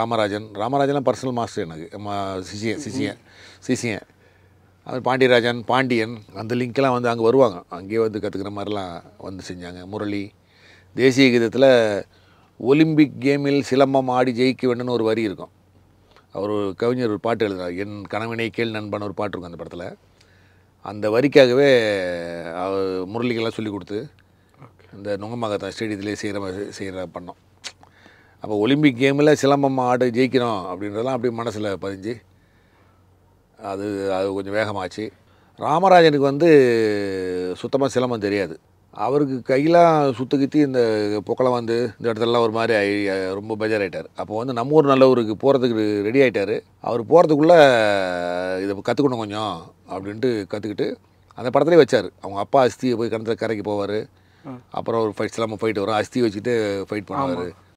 Ramarajan ராமராஜன்லாம் personal master எனக்கு சிசியன் சிசியன் சிசியன் அது பாண்டியராஜன் பாண்டியன் அந்த லிங்க்கெலாம் வந்து அங்கே வருவாங்க அங்கேயே வந்து கற்றுக்கிற மாதிரிலாம் வந்து செஞ்சாங்க முரளி தேசிய கீதத்தில் ஒலிம்பிக் கேமில் சிலம்பம் ஆடி ஜெயிக்க வேண்டும்னு ஒரு வரி இருக்கும் அவர் ஒரு கவிஞர் ஒரு பாட்டு எழுதுறார் என் கணவனை கேள் நண்பன் ஒரு பாட்டு இருக்கும் அந்த படத்தில் அந்த வரிக்காகவே அவர் முரளிக்கெல்லாம் சொல்லி கொடுத்து இந்த நுங்கமாக ஸ்டேடியத்திலே செய்கிற மாதிரி செய்கிற பண்ணோம் அப்போ ஒலிம்பிக் கேமில் சிலம்பம் ஆடு ஜெயிக்கணும் அப்படின்றதெல்லாம் அப்படியே மனசில் பதிஞ்சு அது அது கொஞ்சம் வேகமாச்சு ராமராஜனுக்கு வந்து சுத்தமாக சிலம்பம் தெரியாது அவருக்கு கையெல்லாம் சுற்று கித்தி இந்த புக்களை வந்து இந்த இடத்துலலாம் ஒரு மாதிரி ரொம்ப பெஜர் ஆகிட்டார் அப்போ வந்து நம்ம ஊர் நல்ல ஊருக்கு போகிறதுக்கு ரெடி ஆகிட்டார் அவர் போகிறதுக்குள்ளே இதை கற்றுக்கணும் கொஞ்சம் அப்படின்ட்டு கற்றுக்கிட்டு அந்த படத்துலேயே வச்சார் அவங்க அப்பா அஸ்தியை போய் கிணத்துல கரைக்கு போவார் அப்புறம் ஒரு ஃபைட் சிலம்பம் ஃபைட் வரும் அஸ்தி வச்சுட்டு ஃபைட் பண்ணுவார்